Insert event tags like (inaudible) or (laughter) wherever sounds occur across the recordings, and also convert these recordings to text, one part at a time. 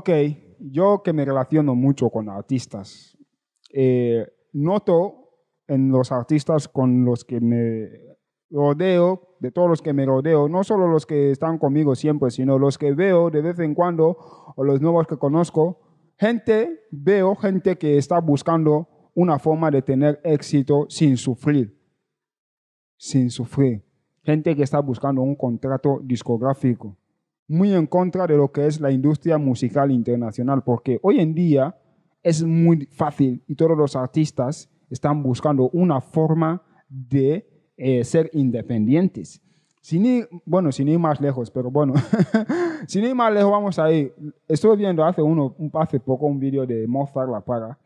Ok, yo que me relaciono mucho con artistas, eh, noto en los artistas con los que me rodeo, de todos los que me rodeo, no solo los que están conmigo siempre, sino los que veo de vez en cuando o los nuevos que conozco, gente, veo gente que está buscando una forma de tener éxito sin sufrir, sin sufrir. Gente que está buscando un contrato discográfico, muy en contra de lo que es la industria musical internacional, porque hoy en día es muy fácil y todos los artistas están buscando una forma de eh, ser independientes. Sin ir, bueno, sin ir más lejos, pero bueno, (laughs) sin ir más lejos vamos a ir. Estuve viendo hace, uno, pase poco un vídeo de Mozart La Paga,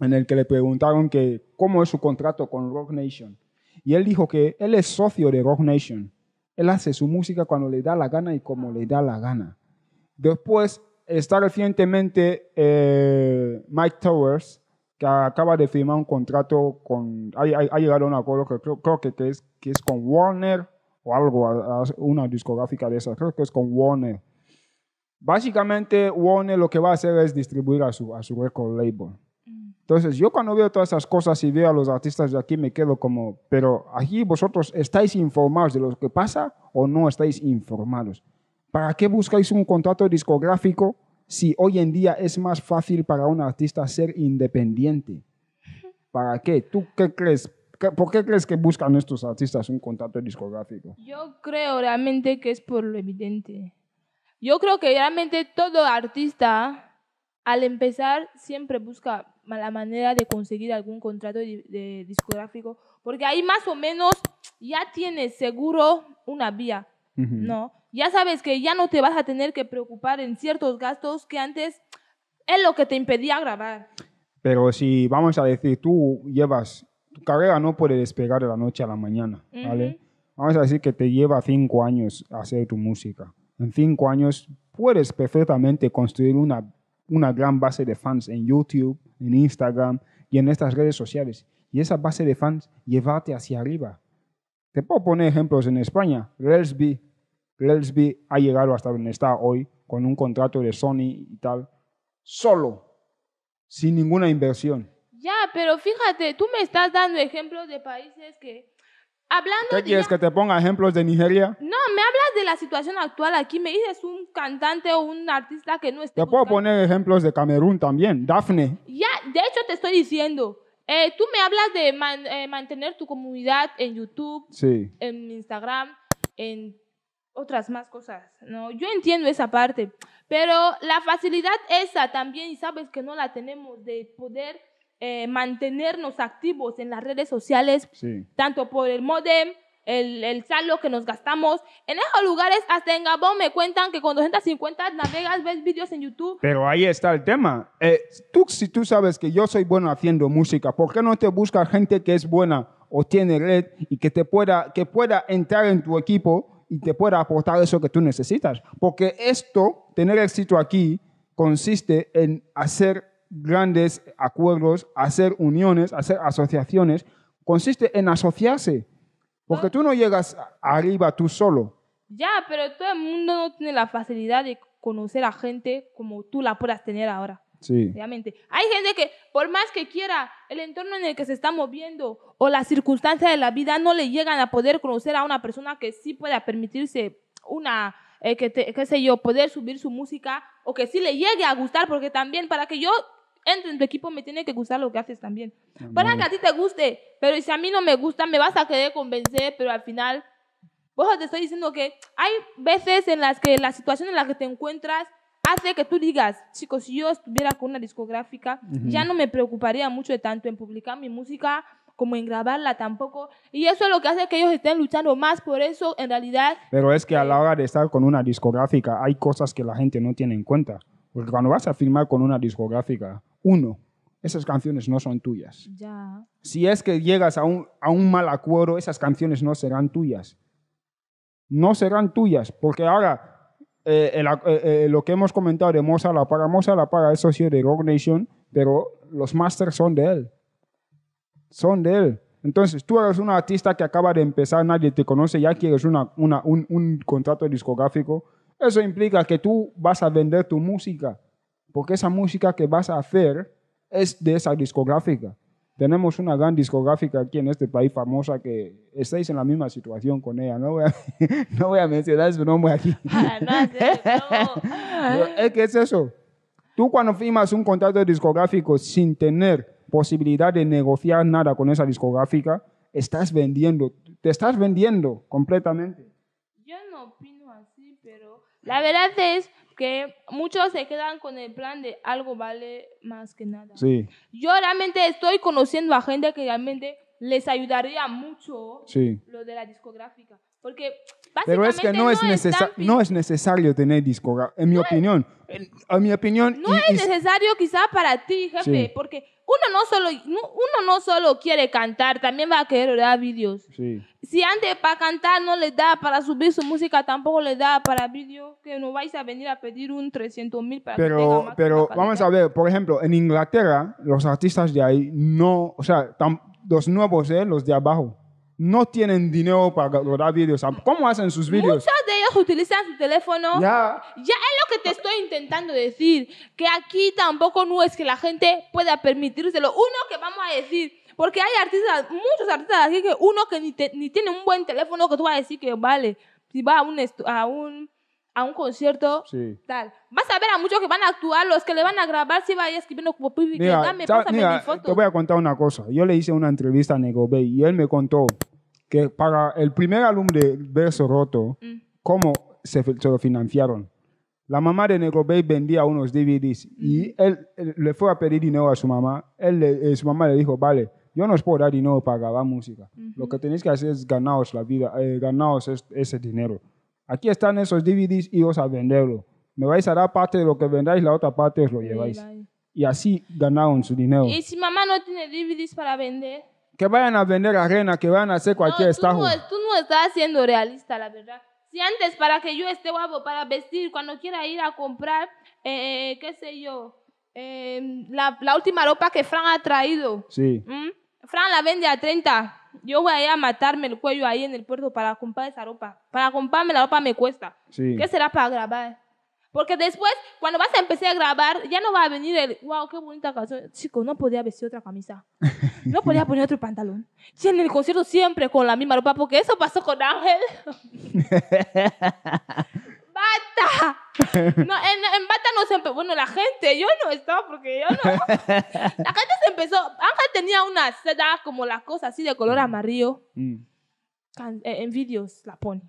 en el que le preguntaron que cómo es su contrato con Rock Nation. Y él dijo que él es socio de Rock Nation él hace su música cuando le da la gana y como le da la gana. Después está recientemente eh, Mike Towers, que acaba de firmar un contrato con, ha, llegado a un acuerdo que creo, que, es, con Warner o algo, una discográfica de esas, creo que es con Warner. Básicamente Warner lo que va a hacer es distribuir a su, a su record label. Entonces, yo cuando veo todas esas cosas y veo a los artistas de aquí, me quedo como, pero aquí vosotros estáis informados de lo que pasa o no estáis informados. ¿Para qué buscáis un contrato discográfico si hoy en día es más fácil para un artista ser independiente? ¿Para qué? ¿Tú qué crees? ¿Por qué crees que buscan estos artistas un contrato discográfico? Yo creo realmente que es por lo evidente. Yo creo que realmente todo artista al empezar siempre busca la manera de conseguir algún contrato discográfico, porque ahí más o menos ya tienes seguro una vía, ¿no? Ya sabes que ya no te vas a tener que preocupar en ciertos gastos que antes es lo que te impedía grabar. Pero si vamos a decir, tú llevas, tu carrera no puede despegar de la noche a la mañana, ¿vale? Vamos a decir que te lleva cinco años hacer tu música. En cinco años puedes perfectamente construir una una gran base de fans en YouTube, en Instagram y en estas redes sociales. Y esa base de fans, llevarte hacia arriba. Te puedo poner ejemplos en España. Relsby. ha llegado hasta donde está hoy con un contrato de Sony y tal, solo, sin ninguna inversión. Ya, pero fíjate, tú me estás dando ejemplos de países que ¿Qué quieres? ¿Que te ponga ejemplos de Nigeria? No, me hablas de la situación actual aquí. Me dices un cantante o un artista que no esté. Te puedo poner ejemplos de Camerún también, Dafne. Ya, de hecho te estoy diciendo. Eh, tú me hablas de eh, mantener tu comunidad en YouTube, en Instagram, en otras más cosas. No, yo entiendo esa parte, pero la facilidad esa también, y sabes que no la tenemos de poder eh, mantenernos activos en las redes sociales, tanto por el modem, el, el saldo que nos gastamos. En esos lugares, hasta en Gabón me cuentan que con 250 navegas, ves vídeos en YouTube. Pero ahí está el tema. Eh, tú, si tú sabes que yo soy bueno haciendo música, ¿por qué no te busca gente que es buena o tiene red y que te pueda, que pueda entrar en tu equipo y te pueda aportar eso que tú necesitas? Porque esto, tener éxito aquí, consiste en hacer grandes acuerdos, hacer uniones, hacer asociaciones, consiste en asociarse. Porque tú no llegas arriba tú solo. Ya, pero todo el mundo no tiene la facilidad de conocer a gente como tú la puedas tener ahora. Sí. Realmente. Hay gente que, por más que quiera, el entorno en el que se está moviendo o las circunstancias de la vida no le llegan a poder conocer a una persona que sí pueda permitirse una, eh, qué sé yo, poder subir su música o que sí le llegue a gustar, porque también para que yo entra en tu equipo, me tiene que gustar lo que haces también. Para que a ti te guste, pero si a mí no me gusta, me vas a querer convencer, pero al final, vos te estoy diciendo que hay veces en las que la situación en la que te encuentras hace que tú digas, chicos, si yo estuviera con una discográfica, ya no me preocuparía mucho tanto en publicar mi música como en grabarla tampoco. Y eso es lo que hace que ellos estén luchando más por eso, en realidad. Pero es que a la hora de estar con una discográfica hay cosas que la gente no tiene en cuenta. Porque cuando vas a firmar con una discográfica, uno, esas canciones no son tuyas. Ya. Si es que llegas a un, a un mal acuerdo, esas canciones no serán tuyas. No serán tuyas, porque ahora eh, eh, eh, lo que hemos comentado de Moza La Paga, mosa La Paga es socio de Rock Nation, pero los masters son de él. Son de él. Entonces, tú eres un artista que acaba de empezar, nadie te conoce, ya quieres una, una, un, un contrato discográfico eso implica que tú vas a vender tu música, porque esa música que vas a hacer es de esa discográfica. Tenemos una gran discográfica aquí en este país famosa que estáis en la misma situación con ella. No voy a, (laughs) no voy a mencionar su nombre aquí. (laughs) Ah, es es eso. Tú cuando firmas un contrato discográfico sin tener posibilidad de negociar nada con esa discográfica, estás vendiendo, te estás vendiendo completamente. Yo no la verdad es que muchos se quedan con el plan de algo vale más que nada. Yo realmente estoy conociendo a gente que realmente les ayudaría mucho lo de la discográfica. Porque pero es que no, es, no es necesario tener disco en mi opinión. mi opinión. No es necesario quizá para ti, jefe, porque uno no, solo, uno no solo quiere cantar, también va a querer dar vídeos. Si antes para cantar no le da, para subir su música tampoco le da para vídeo, que no vais a venir a pedir un 300 mil para pero, Pero vamos a ver, por ejemplo, en Inglaterra, los artistas de ahí no, o sea, los nuevos, eh, los de abajo no tienen dinero para grabar vídeos. ¿Cómo hacen sus vídeos? Muchos de ellos utilizan su teléfono. Ya. Ya es lo que te estoy intentando decir. Que aquí tampoco no es que la gente pueda permitírselo. Uno que vamos a decir, porque hay artistas, muchos artistas aquí que uno que ni, tiene un buen teléfono que tú vas a decir que vale, si va a un, a un, a un concierto, tal. Vas a ver a muchos que van a actuar, los que le van a grabar, si va a ir escribiendo como dame, mi foto. Te voy a contar una cosa. Yo le hice una entrevista a Negobey y él me contó que para el primer álbum de Verso Roto, mm. ¿cómo se, lo financiaron? La mamá de Negro Bay vendía unos DVDs y mm. él, le fue a pedir dinero a su mamá. Él, eh, su mamá le dijo, vale, yo no os puedo dar dinero para grabar música. Lo que tenéis que hacer es ganaros la vida, eh, ganaros ese dinero. Aquí están esos DVDs y os a venderlo. Me vais a dar parte de lo que vendáis, la otra parte os lo lleváis. Y así ganaron su dinero. ¿Y si mamá no tiene DVDs para vender? que vayan a vender arena, que vayan a hacer cualquier no, estajo. no, tú no estás siendo realista, la verdad. Si antes para que yo esté guapo, para vestir, cuando quiera ir a comprar, eh, qué sé yo, em, la, última ropa que Fran ha traído. Sí. ¿Mm? Fran la vende a 30. Yo voy a ir a matarme el cuello ahí en el puerto para comprar esa ropa. Para comprarme la ropa me cuesta. Sí. ¿Qué será para grabar? Porque después, cuando vas a empezar a grabar, ya no va a venir el, wow, qué bonita canción. Chico, no podía vestir otra camisa. No podía poner otro pantalón. Sí, en el concierto siempre con la misma ropa, porque eso pasó con Ángel. (laughs) ¡Bata! No, en, Bata no se empezó. Bueno, la gente, yo no estaba porque yo no. La gente se empezó. Ángel tenía una seda como la cosa así de color mm. amarillo. Mm. Eh, en, en vídeos la pone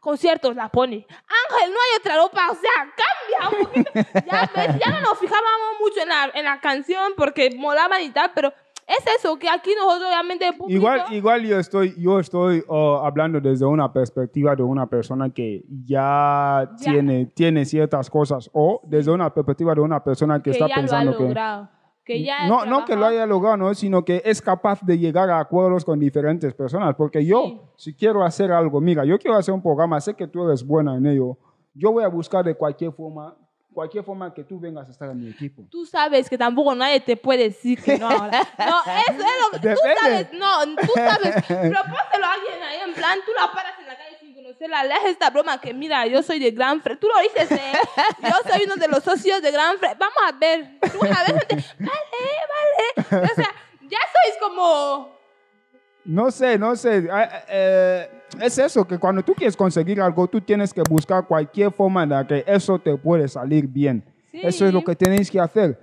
conciertos, la pone. Ángel, no hay otra ropa, o sea, cambia. (laughs) ya, ya no nos fijábamos mucho en la, en la canción porque molaba y tal, pero es eso, que aquí nosotros realmente... Igual, igual yo estoy, yo estoy oh, hablando desde una perspectiva de una persona que ya, Tiene, tiene ciertas cosas o desde una perspectiva de una persona que, está pensando lo que no, no que lo haya logrado, sino que es capaz de llegar a acuerdos con diferentes personas. Porque yo, si quiero hacer algo, mira, yo quiero hacer un programa, sé que tú eres buena en ello, yo voy a buscar de cualquier forma cualquier forma que tú vengas a estar en mi equipo. Tú sabes que tampoco nadie te puede decir que no. No, (laughs) eso es lo que tú sabes. No, tú sabes. Propóselo a alguien ahí en plan, tú la paras se la ley esta broma que mira, yo soy de Gran Tú lo dices, ¿eh? Yo soy uno de los socios de Gran Vamos a ver. Tú a vale, vale. O sea, ya sois como... No sé, no sé. Ah, eh, es eso, que cuando tú quieres conseguir algo, tú tienes que buscar cualquier forma de que eso te puede salir bien. Eso es lo que tenéis que hacer.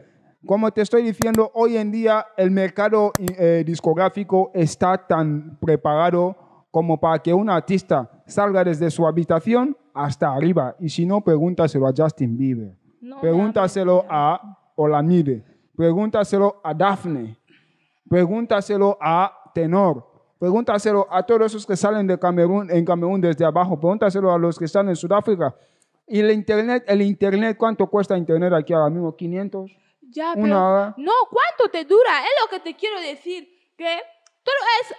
Como te estoy diciendo, hoy en día el mercado eh, discográfico está tan preparado como para que un artista salga desde su habitación hasta arriba. Y si no, pregúntaselo a Justin Bieber. pregúntaselo a Olamide. Pregúntaselo a Daphne. Pregúntaselo a Tenor. Pregúntaselo a todos esos que salen de Camerún, en Camerún desde abajo. Pregúntaselo a los que están en Sudáfrica. Y el internet, el internet, ¿cuánto cuesta internet aquí ahora mismo? ¿500? Ya, pero, No, ¿cuánto te dura? Es lo que te quiero decir. Que todo es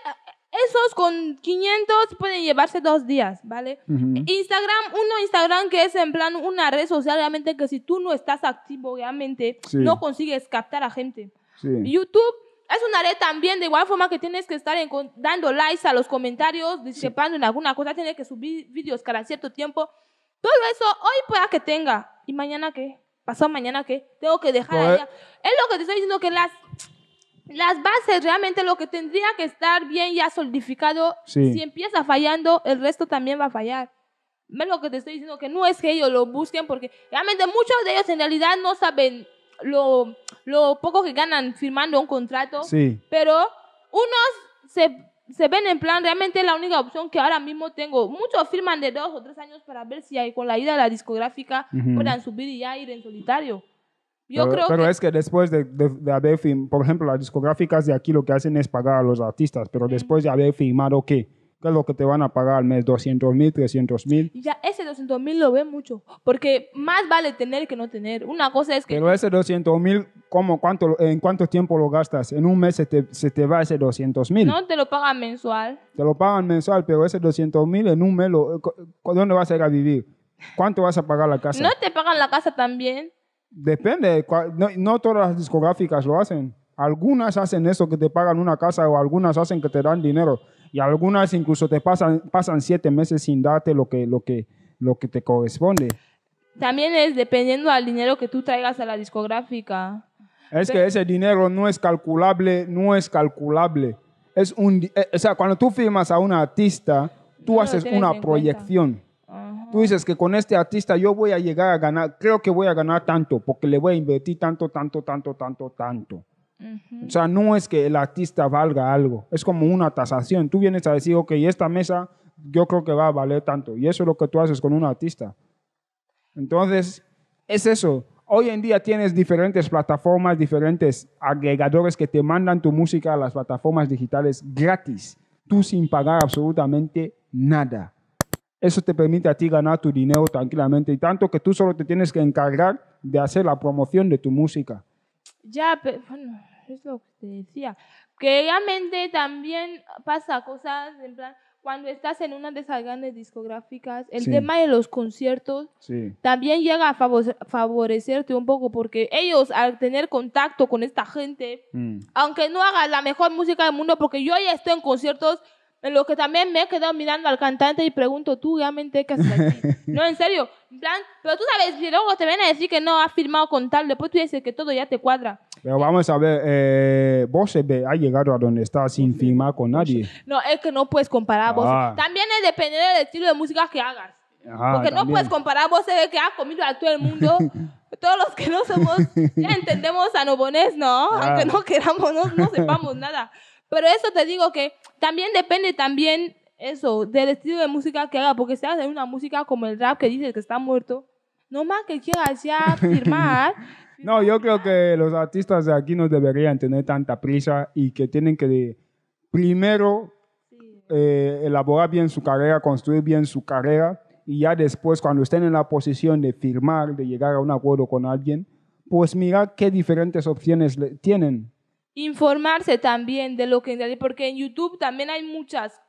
esos con 500 pueden llevarse dos días, ¿vale? Instagram, uno Instagram que es en plan una red social realmente que si tú no estás activo realmente, no consigues captar a gente. YouTube es una red también de igual forma que tienes que estar dando likes a los comentarios, disipando en alguna cosa, tienes que subir vídeos cada cierto tiempo. Todo eso hoy pueda que tenga. ¿Y mañana qué? ¿Pasado mañana qué? Tengo que dejar pues allá. Es lo que te estoy diciendo que las las bases realmente lo que tendría que estar bien ya solidificado, si empieza fallando, el resto también va a fallar. menos lo que te estoy diciendo? Que no es que ellos lo busquen porque realmente muchos de ellos en realidad no saben lo, lo poco que ganan firmando un contrato. Pero unos se, se ven en plan, realmente es la única opción que ahora mismo tengo. Muchos firman de dos o tres años para ver si hay, con la ayuda de la discográfica puedan subir y ya ir en solitario pero, es que después de, de, haber firmado, por ejemplo, las discográficas de aquí lo que hacen es pagar a los artistas, pero después de haber firmado, ¿qué? ¿Qué es lo que te van a pagar al mes? ¿200 mil? ¿300 mil? Ya, ese 200 mil lo ve mucho, porque más vale tener que no tener. Una cosa es que... Pero ese 200 mil, cuánto, ¿en cuánto tiempo lo gastas? En un mes se te, se te va ese 200 mil. No te lo pagan mensual. Te lo pagan mensual, pero ese 200 mil en un mes, ¿dónde vas a ir a vivir? ¿Cuánto vas a pagar la casa? No te pagan la casa también. Depende, no, todas las discográficas lo hacen. Algunas hacen eso que te pagan una casa o algunas hacen que te dan dinero y algunas incluso te pasan, pasan siete meses sin darte lo que, lo, que, lo que te corresponde. También es dependiendo del dinero que tú traigas a la discográfica. Es que ese dinero no es calculable, no es calculable. Es un, eh, o sea, cuando tú firmas a un artista, tú haces una proyección tú dices que con este artista yo voy a llegar a ganar, creo que voy a ganar tanto, porque le voy a invertir tanto, tanto, tanto, tanto, tanto. O sea, no es que el artista valga algo, es como una tasación. Tú vienes a decir, ok, esta mesa yo creo que va a valer tanto, y eso es lo que tú haces con un artista. Entonces, es eso. Hoy en día tienes diferentes plataformas, diferentes agregadores que te mandan tu música a las plataformas digitales gratis, tú sin pagar absolutamente nada. Eso te permite a ti ganar tu dinero tranquilamente y tanto que tú solo te tienes que encargar de hacer la promoción de tu música. Ya, pero bueno, es lo que te decía. Que realmente también pasa cosas, en plan, cuando estás en una de esas grandes discográficas, el tema de los conciertos también llega a favorecerte un poco, porque ellos al tener contacto con esta gente, mm. aunque no hagas la mejor música del mundo, porque yo ya estoy en conciertos en lo que también me he quedado mirando al cantante y pregunto, ¿tú realmente qué haces aquí? (laughs) no, en serio. En plan, pero tú sabes, si luego te vienen a decir que no ha firmado con tal, después tú dices que todo ya te cuadra. Pero vamos a ver, eh, eh ve ha llegado a donde está sin filmar eh, firmar con nadie. No, es que no puedes comparar vos ah. También es dependiente del estilo de música que hagas. Porque no puedes comparar Bose eh, que ha ah, comido a todo el mundo. (laughs) Todos los que no somos, ya entendemos a Nobones, ¿no? Aunque no queramos, no, no sepamos nada. Pero eso te digo que también depende también eso, del estilo de música que haga, porque si hace una música como el rap que dice que está muerto, no más que quieras ya (laughs) firmar. no, yo creo que los artistas de aquí no deberían tener tanta prisa y que tienen que primero eh, elaborar bien su carrera, construir bien su carrera y ya después cuando estén en la posición de firmar, de llegar a un acuerdo con alguien, pues mira qué diferentes opciones tienen informarse también de lo que porque en YouTube también hay muchas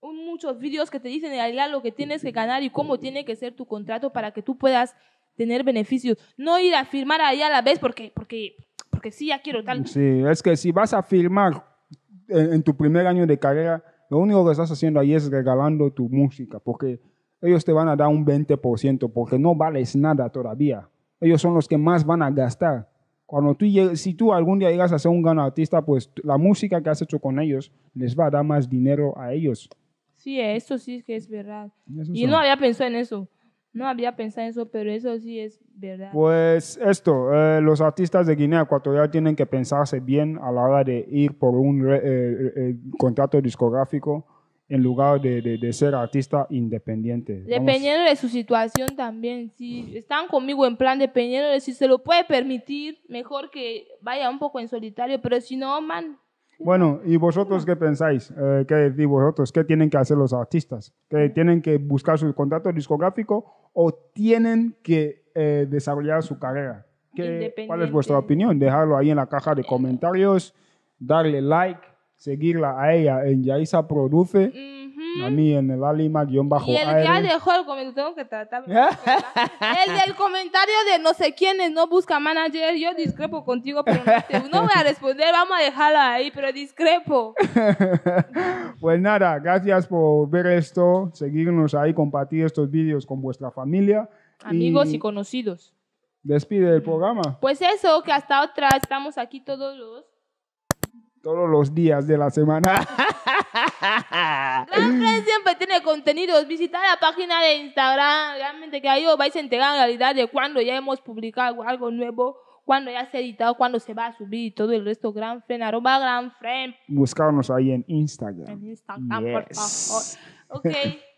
muchos vídeos que te dicen en realidad lo que tienes que ganar y cómo tiene que ser tu contrato para que tú puedas tener beneficios. No ir a firmar ahí a la vez porque, porque, porque sí, ya quiero tal. Sí, es que si vas a firmar en, en, tu primer año de carrera, lo único que estás haciendo ahí es regalando tu música, porque ellos te van a dar un 20%, porque no vales nada todavía. Ellos son los que más van a gastar cuando tú si tú algún día llegas a ser un gran artista, pues la música que has hecho con ellos les va a dar más dinero a ellos. Sí, eso sí que es verdad. Y, no había pensado en eso. No había pensado en eso, pero eso sí es verdad. Pues esto, eh, los artistas de Guinea Ecuatorial tienen que pensarse bien a la hora de ir por un eh, eh, contrato discográfico en lugar de, de, ser artista independiente. Dependiendo de su situación también, si están conmigo en plan dependiendo de si se lo puede permitir, mejor que vaya un poco en solitario, pero si no, man. Bueno, ¿y vosotros qué pensáis? Eh, ¿Qué decís vosotros? ¿Qué tienen que hacer los artistas? ¿Que tienen que buscar su contrato discográfico o tienen que eh, desarrollar su carrera? ¿Cuál es vuestra opinión? Dejarlo ahí en la caja de comentarios, darle like seguirla a ella en Yaisa Produce. A mí en el Alima guión bajo. Y el que ha dejó el comentario, tengo que tratar. (laughs) el del comentario de no sé quiénes no busca manager, yo discrepo contigo, pero no, voy a responder, vamos a dejarla ahí, pero discrepo. (laughs) pues nada, gracias por ver esto, seguirnos ahí, compartir estos vídeos con vuestra familia. Amigos y, conocidos. Despide el programa. Pues eso, que hasta otra, estamos aquí todos los todos los días de la semana. Gran (laughs) siempre tiene contenidos. Visita la página de Instagram. Realmente que ahí os vais a enterar la realidad de cuando ya hemos publicado algo nuevo, cuando ya se ha editado, cuando se va a subir y todo el resto. Gran Friend, arroba Gran Friend. Buscarnos ahí en Instagram. En Instagram, por favor. Ok. (laughs)